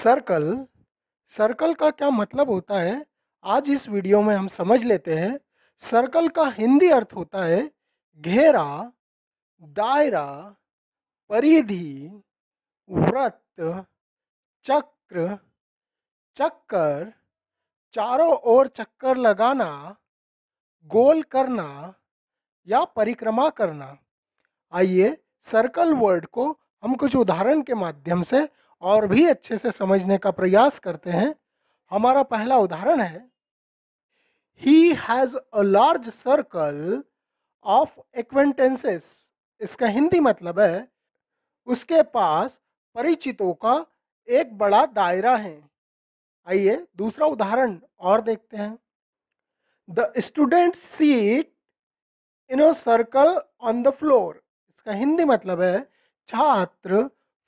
circle circle का क्या मतलब होता है आज इस वीडियो में हम समझ लेते हैं सर्कल का हिंदी अर्थ होता है घेरा दायरा परिधि व्रत चक्र चक्कर चारों ओर चक्कर लगाना गोल करना या परिक्रमा करना आइए सर्कल वर्ड को हम कुछ उदाहरण के माध्यम से और भी अच्छे से समझने का प्रयास करते हैं हमारा पहला उदाहरण है he has a large circle of acquaintances इसका हिंदी मतलब है उसके पास परिचितों का एक बड़ा दायरा है आइए दूसरा उदाहरण और देखते हैं the student sit in a circle on the floor इसका हिंदी मतलब है छात्र